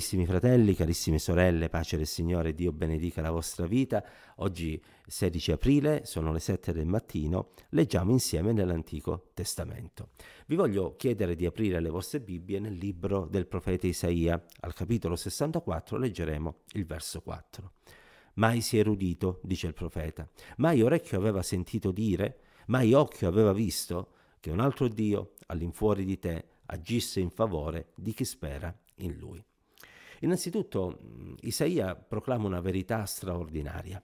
Carissimi fratelli, carissime sorelle, pace del Signore, Dio benedica la vostra vita. Oggi 16 aprile, sono le 7 del mattino, leggiamo insieme nell'Antico Testamento. Vi voglio chiedere di aprire le vostre Bibbie nel libro del profeta Isaia. Al capitolo 64 leggeremo il verso 4. Mai si era udito, dice il profeta, mai orecchio aveva sentito dire, mai occhio aveva visto che un altro Dio all'infuori di te agisse in favore di chi spera in lui. Innanzitutto Isaia proclama una verità straordinaria,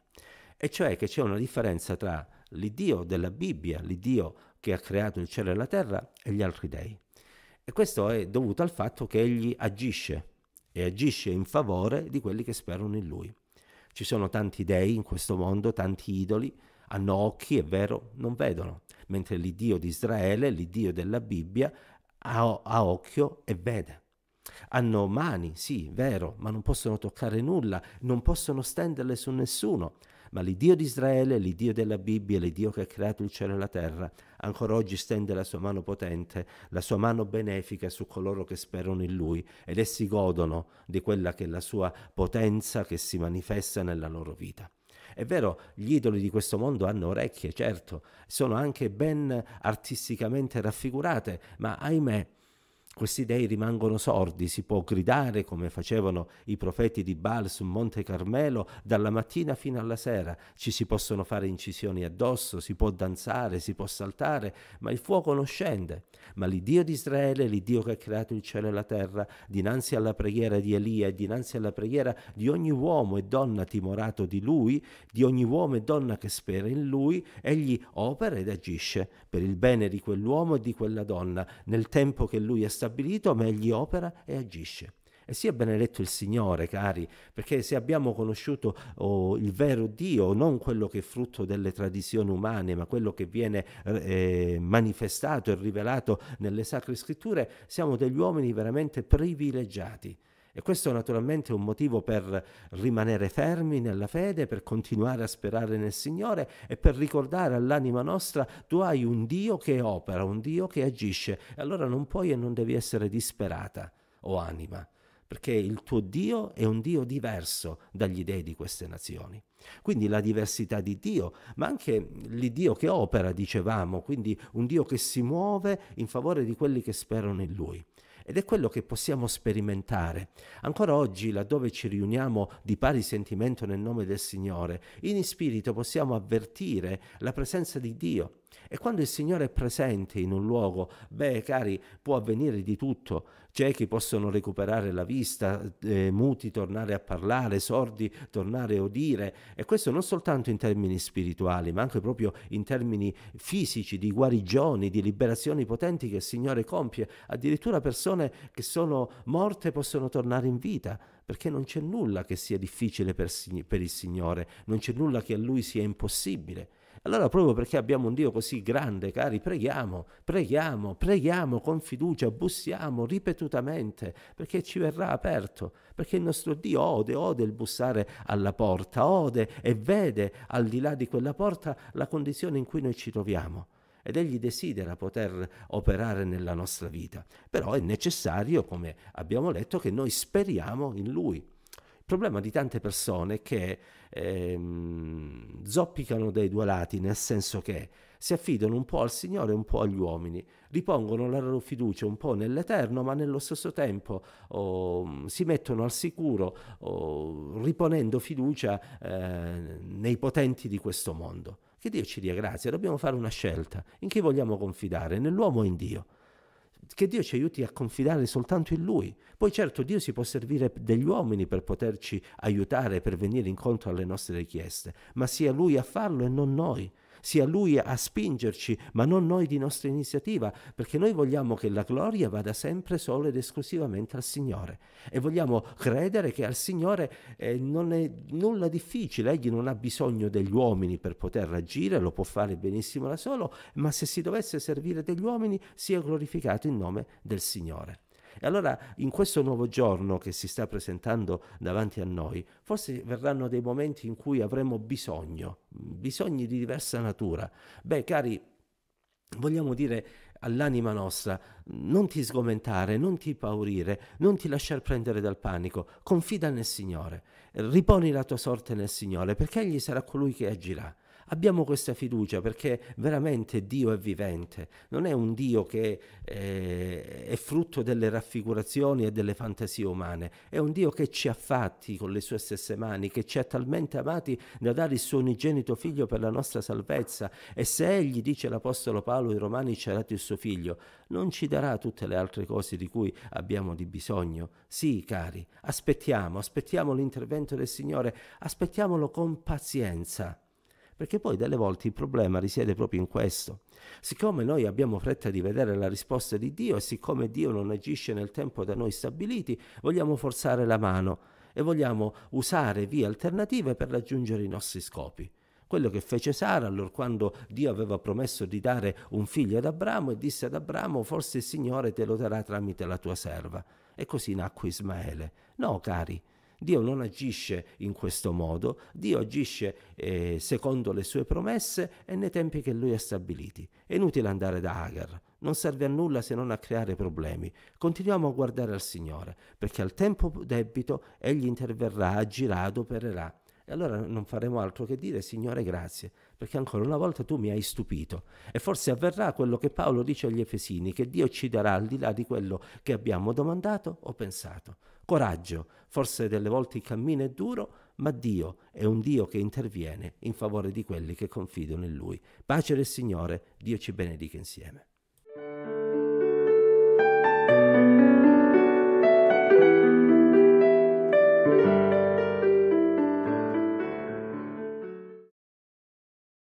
e cioè che c'è una differenza tra l'Iddio della Bibbia, l'Iddio che ha creato il cielo e la terra, e gli altri dei. E questo è dovuto al fatto che egli agisce e agisce in favore di quelli che sperano in lui. Ci sono tanti dei in questo mondo, tanti idoli, hanno occhi, è vero, non vedono, mentre l'Iddio di Israele, l'Iddio della Bibbia, ha, ha occhio e vede. Hanno mani, sì, vero, ma non possono toccare nulla, non possono stenderle su nessuno. Ma l'Iddio di Israele, l'Iddio della Bibbia, l'Iddio che ha creato il cielo e la terra, ancora oggi stende la sua mano potente, la sua mano benefica su coloro che sperano in Lui ed essi godono di quella che è la sua potenza che si manifesta nella loro vita. È vero, gli idoli di questo mondo hanno orecchie, certo, sono anche ben artisticamente raffigurate, ma ahimè, questi dei rimangono sordi, si può gridare come facevano i profeti di Baal su Monte Carmelo dalla mattina fino alla sera, ci si possono fare incisioni addosso, si può danzare, si può saltare, ma il fuoco non scende. Ma l'Iddio di Israele, l'Iddio che ha creato il cielo e la terra, dinanzi alla preghiera di Elia e dinanzi alla preghiera di ogni uomo e donna timorato di lui, di ogni uomo e donna che spera in lui, egli opera ed agisce per il bene di quell'uomo e di quella donna nel tempo che lui è stato stabilito, ma egli opera e agisce. E sia benedetto il Signore, cari, perché se abbiamo conosciuto oh, il vero Dio, non quello che è frutto delle tradizioni umane, ma quello che viene eh, manifestato e rivelato nelle sacre scritture, siamo degli uomini veramente privilegiati. E questo naturalmente è un motivo per rimanere fermi nella fede, per continuare a sperare nel Signore e per ricordare all'anima nostra tu hai un Dio che opera, un Dio che agisce. E allora non puoi e non devi essere disperata, o oh anima, perché il tuo Dio è un Dio diverso dagli dei di queste nazioni. Quindi la diversità di Dio, ma anche l'Iddio che opera, dicevamo, quindi un Dio che si muove in favore di quelli che sperano in Lui ed è quello che possiamo sperimentare. Ancora oggi, laddove ci riuniamo di pari sentimento nel nome del Signore, in spirito possiamo avvertire la presenza di Dio. E quando il Signore è presente in un luogo, beh, cari, può avvenire di tutto. Ciechi possono recuperare la vista, eh, muti tornare a parlare, sordi tornare a udire. E questo non soltanto in termini spirituali, ma anche proprio in termini fisici, di guarigioni, di liberazioni potenti che il Signore compie. Addirittura persone persone che sono morte possono tornare in vita, perché non c'è nulla che sia difficile per, per il Signore, non c'è nulla che a Lui sia impossibile. Allora proprio perché abbiamo un Dio così grande, cari, preghiamo, preghiamo, preghiamo con fiducia, bussiamo ripetutamente, perché ci verrà aperto, perché il nostro Dio ode, ode il bussare alla porta, ode e vede al di là di quella porta la condizione in cui noi ci troviamo ed egli desidera poter operare nella nostra vita. Però è necessario, come abbiamo letto, che noi speriamo in lui. Il problema di tante persone è che ehm, zoppicano dai due lati, nel senso che si affidano un po' al Signore e un po' agli uomini, ripongono la loro fiducia un po' nell'Eterno, ma nello stesso tempo oh, si mettono al sicuro oh, riponendo fiducia eh, nei potenti di questo mondo. Che Dio ci dia grazia, dobbiamo fare una scelta. In chi vogliamo confidare? Nell'uomo o in Dio? Che Dio ci aiuti a confidare soltanto in Lui. Poi certo Dio si può servire degli uomini per poterci aiutare, per venire incontro alle nostre richieste, ma sia Lui a farlo e non noi sia Lui a spingerci, ma non noi di nostra iniziativa, perché noi vogliamo che la gloria vada sempre solo ed esclusivamente al Signore e vogliamo credere che al Signore eh, non è nulla difficile, Egli non ha bisogno degli uomini per poter agire, lo può fare benissimo da solo, ma se si dovesse servire degli uomini sia glorificato in nome del Signore. E allora in questo nuovo giorno che si sta presentando davanti a noi, forse verranno dei momenti in cui avremo bisogno, bisogni di diversa natura. Beh, cari, vogliamo dire all'anima nostra, non ti sgomentare, non ti paurire, non ti lasciar prendere dal panico, confida nel Signore, riponi la tua sorte nel Signore, perché Egli sarà colui che agirà. Abbiamo questa fiducia perché veramente Dio è vivente, non è un Dio che eh, è frutto delle raffigurazioni e delle fantasie umane, è un Dio che ci ha fatti con le sue stesse mani, che ci ha talmente amati da dare il suo unigenito figlio per la nostra salvezza e se egli, dice l'Apostolo Paolo ai Romani, ci ha dato il suo figlio, non ci darà tutte le altre cose di cui abbiamo di bisogno. Sì, cari, aspettiamo, aspettiamo l'intervento del Signore, aspettiamolo con pazienza. Perché poi delle volte il problema risiede proprio in questo. Siccome noi abbiamo fretta di vedere la risposta di Dio e siccome Dio non agisce nel tempo da noi stabiliti, vogliamo forzare la mano e vogliamo usare vie alternative per raggiungere i nostri scopi. Quello che fece Sara allora quando Dio aveva promesso di dare un figlio ad Abramo e disse ad Abramo forse il Signore te lo darà tramite la tua serva. E così nacque Ismaele. No, cari, Dio non agisce in questo modo, Dio agisce eh, secondo le sue promesse e nei tempi che lui ha stabiliti. È inutile andare da Agar, non serve a nulla se non a creare problemi. Continuiamo a guardare al Signore, perché al tempo debito Egli interverrà, agirà, adopererà. E allora non faremo altro che dire Signore grazie. Perché ancora una volta tu mi hai stupito. E forse avverrà quello che Paolo dice agli Efesini, che Dio ci darà al di là di quello che abbiamo domandato o pensato. Coraggio, forse delle volte il cammino è duro, ma Dio è un Dio che interviene in favore di quelli che confidano in Lui. Pace del Signore, Dio ci benedica insieme. thank you